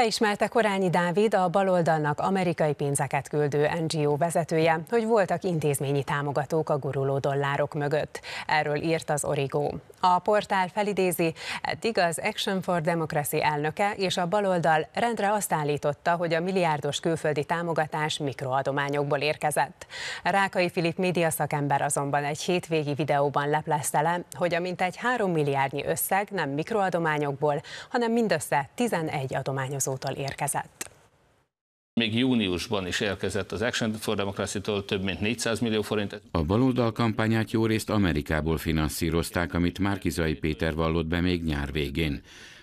Beismerte Korányi Dávid, a baloldalnak amerikai pénzeket küldő NGO vezetője, hogy voltak intézményi támogatók a guruló dollárok mögött. Erről írt az Origo. A portál felidézi, eddig az Action for Democracy elnöke és a baloldal rendre azt állította, hogy a milliárdos külföldi támogatás mikroadományokból érkezett. Rákai Filip média szakember azonban egy hétvégi videóban leplezte le, hogy a mintegy 3 milliárdnyi összeg nem mikroadományokból, hanem mindössze 11 adományozó vállalkozótól érkezett. Még júniusban is érkezett az Action for Democracy-tól több mint 400 millió forint. A baloldal kampányát jó részt Amerikából finanszírozták, amit Márkizai Péter vallott be még nyár végén.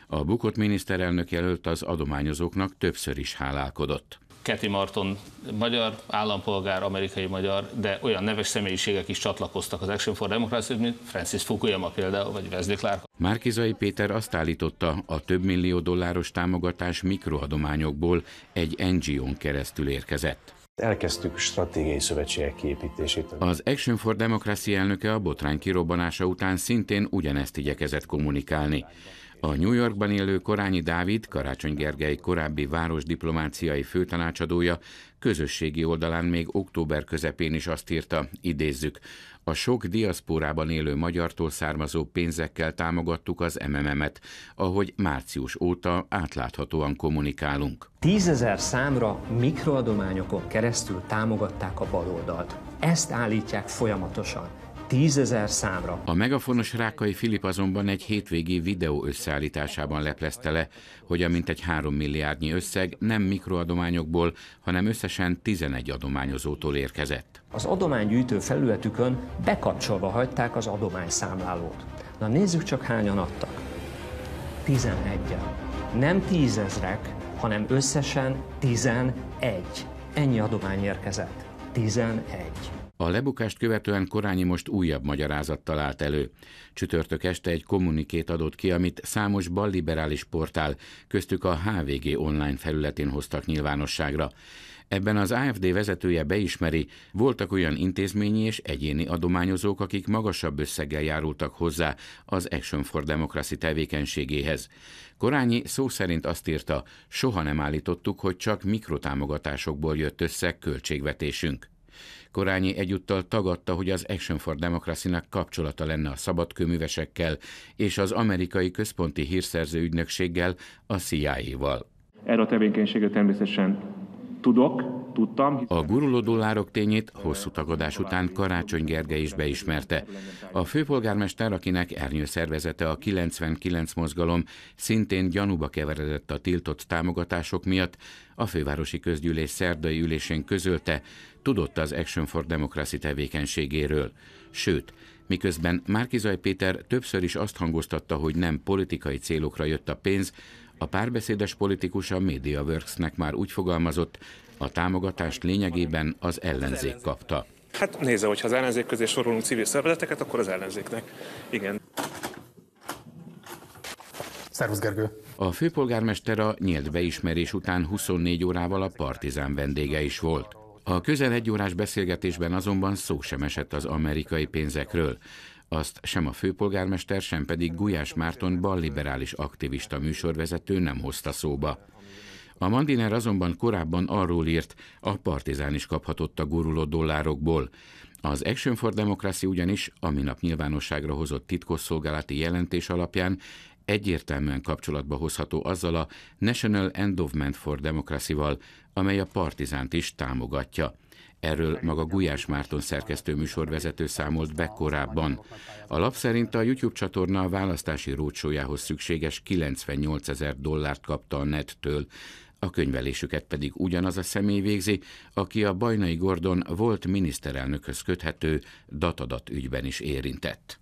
A bukott miniszterelnök jelölt az adományozóknak többször is hálálkodott. Keti Marton magyar állampolgár, amerikai magyar, de olyan neves személyiségek is csatlakoztak az Action for Democracy, mint Francis Fukuyama például, vagy Wesley Clark. Márkizai Péter azt állította, a több millió dolláros támogatás mikroadományokból egy NGO-n keresztül érkezett. Elkezdtük stratégiai szövetségek kiépítését. Az Action for Democracy elnöke a botrány kirobbanása után szintén ugyanezt igyekezett kommunikálni. A New Yorkban élő Korányi Dávid, Karácsony Gergely korábbi városdiplomáciai főtanácsadója közösségi oldalán még október közepén is azt írta, idézzük, a sok diaszporában élő magyartól származó pénzekkel támogattuk az MMM-et, ahogy március óta átláthatóan kommunikálunk. Tízezer számra mikroadományokon keresztül támogatták a baloldalt. Ezt állítják folyamatosan tízezer számra. A megafonos Rákai Filip azonban egy hétvégi videó összeállításában leplezte le, hogy a mintegy három milliárdnyi összeg nem mikroadományokból, hanem összesen 11 adományozótól érkezett. Az adománygyűjtő felületükön bekapcsolva hagyták az adományszámlálót. Na nézzük csak hányan adtak. 11-en. Nem tízezrek, hanem összesen 11. Ennyi adomány érkezett. 11. A lebukást követően Korányi most újabb magyarázattal állt elő. Csütörtök este egy kommunikét adott ki, amit számos balliberális portál, köztük a HVG online felületén hoztak nyilvánosságra. Ebben az AFD vezetője beismeri, voltak olyan intézményi és egyéni adományozók, akik magasabb összeggel járultak hozzá az Action for Democracy tevékenységéhez. Korányi szó szerint azt írta, soha nem állítottuk, hogy csak mikrotámogatásokból jött össze költségvetésünk. Korányi egyúttal tagadta, hogy az Action for democracy kapcsolata lenne a szabadkőművesekkel és az amerikai központi hírszerző ügynökséggel, a CIA-val. Erre a tevékenységre természetesen tudok, tudtam. A guruló lárok tényét hosszú tagadás után Karácsony Gergely is beismerte. A főpolgármester, akinek ernyő szervezete a 99 mozgalom, szintén gyanúba keveredett a tiltott támogatások miatt, a fővárosi közgyűlés szerdai ülésén közölte, tudott az Action for Democracy tevékenységéről. Sőt, miközben Márkizaj Péter többször is azt hangoztatta, hogy nem politikai célokra jött a pénz, a párbeszédes politikus a MediaWorksnek már úgy fogalmazott, a támogatást lényegében az ellenzék kapta. Hát nézze, hogyha az ellenzék közé sorolunk civil szervezeteket, akkor az ellenzéknek. Igen. Szervusz Gergő! A főpolgármester a nyílt beismerés után 24 órával a Partizán vendége is volt. A közel egy órás beszélgetésben azonban szó sem esett az amerikai pénzekről. Azt sem a főpolgármester, sem pedig Gulyás Márton balliberális aktivista műsorvezető nem hozta szóba. A Mandiner azonban korábban arról írt, a partizán is kaphatott a guruló dollárokból. Az Action for Democracy ugyanis, aminap nyilvánosságra hozott titkosszolgálati jelentés alapján egyértelműen kapcsolatba hozható azzal a National Endowment for Democracy-val, amely a partizánt is támogatja. Erről maga Gulyás Márton szerkesztő műsorvezető számolt be korábban. A lap szerint a YouTube csatorna a választási rócsójához szükséges 98 ezer dollárt kapta a nettől, a könyvelésüket pedig ugyanaz a személy végzi, aki a Bajnai Gordon volt miniszterelnökhöz köthető datadat ügyben is érintett.